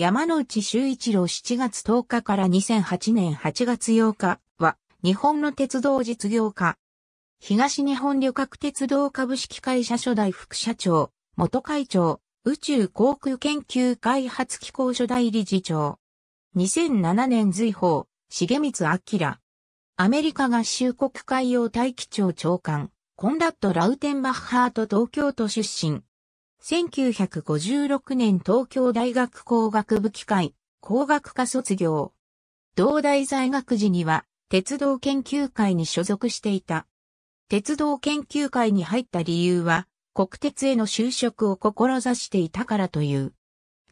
山内修一郎7月10日から2008年8月8日は日本の鉄道実業家。東日本旅客鉄道株式会社初代副社長、元会長、宇宙航空研究開発機構初代理事長。2007年随法、重光明。アメリカ合衆国海洋大気庁長官、コンラッド・ラウテンバッハート東京都出身。1956年東京大学工学部機械、工学科卒業。同大在学時には、鉄道研究会に所属していた。鉄道研究会に入った理由は、国鉄への就職を志していたからという。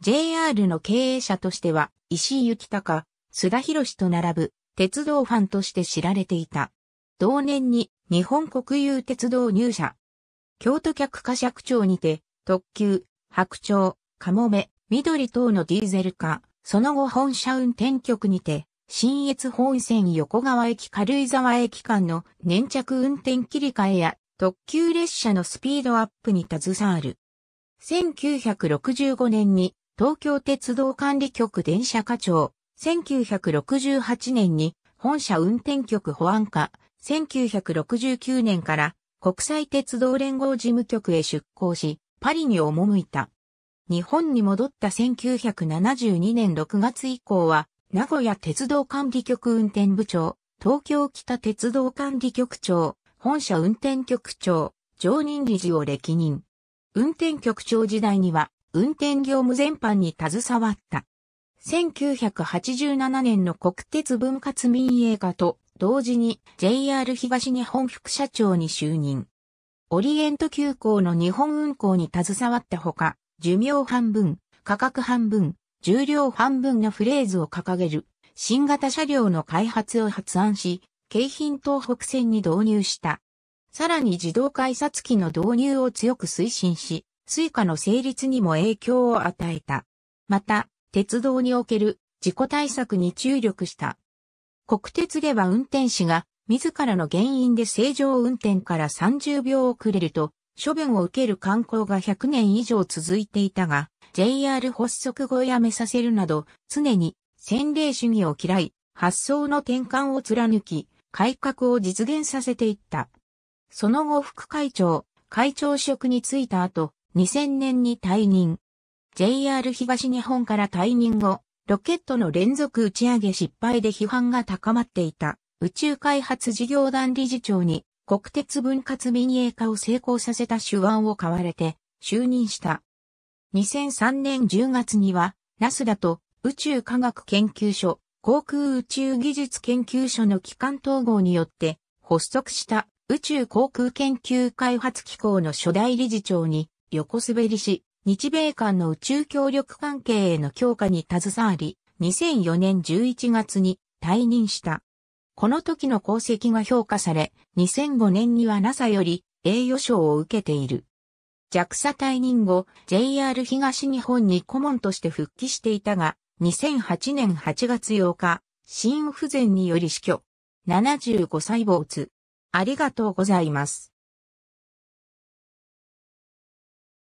JR の経営者としては、石井幸隆、須田博と並ぶ、鉄道ファンとして知られていた。同年に、日本国有鉄道入社。京都客貨区長にて、特急、白鳥、カモメ、緑等のディーゼル化、その後本社運転局にて、新越本線横川駅軽井沢駅間の粘着運転切り替えや特急列車のスピードアップに携わる。1965年に東京鉄道管理局電車課長、1968年に本社運転局保安課、1969年から国際鉄道連合事務局へ出向し、パリに赴いた。日本に戻った1972年6月以降は、名古屋鉄道管理局運転部長、東京北鉄道管理局長、本社運転局長、常任理事を歴任。運転局長時代には、運転業務全般に携わった。1987年の国鉄分割民営化と同時に JR 東日本副社長に就任。オリエント急行の日本運行に携わったほか、寿命半分、価格半分、重量半分のフレーズを掲げる、新型車両の開発を発案し、京浜東北線に導入した。さらに自動改札機の導入を強く推進し、追加の成立にも影響を与えた。また、鉄道における事故対策に注力した。国鉄では運転士が自らの原因で正常運転から30秒遅れると、処分を受ける観光が100年以上続いていたが、JR 発足後やめさせるなど、常に洗礼主義を嫌い、発想の転換を貫き、改革を実現させていった。その後副会長、会長職に就いた後、2000年に退任。JR 東日本から退任後、ロケットの連続打ち上げ失敗で批判が高まっていた。宇宙開発事業団理事長に国鉄分割民営化を成功させた手腕を買われて就任した。2003年10月には、ナスダと宇宙科学研究所、航空宇宙技術研究所の機関統合によって発足した宇宙航空研究開発機構の初代理事長に横滑りし、日米間の宇宙協力関係への強化に携わり、2004年11月に退任した。この時の功績が評価され、2005年には NASA より栄誉賞を受けている。JAXA 退任後、JR 東日本に顧問として復帰していたが、2008年8月8日、心不全により死去。75歳没。ありがとうございます。